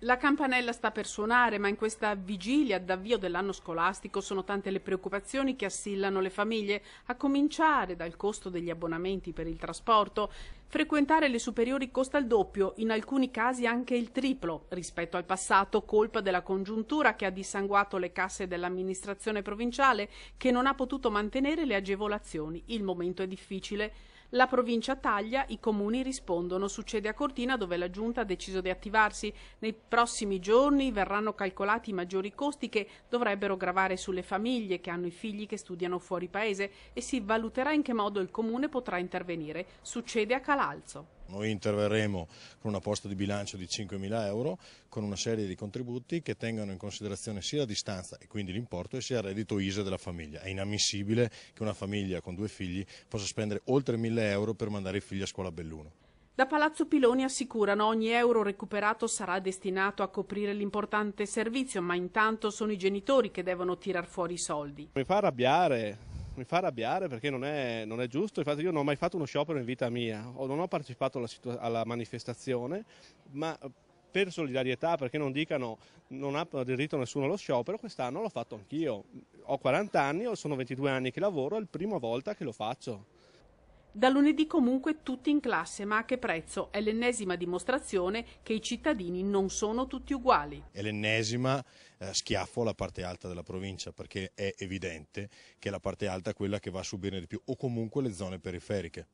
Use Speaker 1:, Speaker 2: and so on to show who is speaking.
Speaker 1: La campanella sta per suonare, ma in questa vigilia d'avvio dell'anno scolastico sono tante le preoccupazioni che assillano le famiglie, a cominciare dal costo degli abbonamenti per il trasporto. Frequentare le superiori costa il doppio, in alcuni casi anche il triplo rispetto al passato, colpa della congiuntura che ha dissanguato le casse dell'amministrazione provinciale, che non ha potuto mantenere le agevolazioni. Il momento è difficile. La provincia taglia, i comuni rispondono. Succede a Cortina dove la giunta ha deciso di attivarsi. Nei prossimi giorni verranno calcolati i maggiori costi che dovrebbero gravare sulle famiglie che hanno i figli che studiano fuori paese e si valuterà in che modo il comune potrà intervenire. Succede a Calalzo.
Speaker 2: Noi interverremo con una posta di bilancio di 5.000 euro con una serie di contributi che tengano in considerazione sia la distanza e quindi l'importo sia il reddito ISE della famiglia. È inammissibile che una famiglia con due figli possa spendere oltre 1.000 euro per mandare i figli a scuola a Belluno.
Speaker 1: Da Palazzo Piloni assicurano ogni euro recuperato sarà destinato a coprire l'importante servizio, ma intanto sono i genitori che devono tirar fuori i soldi.
Speaker 3: Mi fa arrabbiare mi fa arrabbiare perché non è, non è, giusto. Infatti io non ho mai fatto uno sciopero in vita mia, non ho partecipato alla, alla manifestazione, ma eh, per solidarietà, perché non dicano non ha diritto nessuno allo sciopero, quest'anno l'ho fatto anch'io. Ho 40 anni, sono 22 anni che lavoro, è la prima volta che lo faccio.
Speaker 1: Da lunedì comunque tutti in classe, ma a che prezzo? È l'ennesima dimostrazione che i cittadini non sono tutti uguali.
Speaker 2: È l'ennesima eh, schiaffo alla parte alta della provincia, perché è evidente che la parte alta è quella che va a subire di più, o comunque le zone periferiche.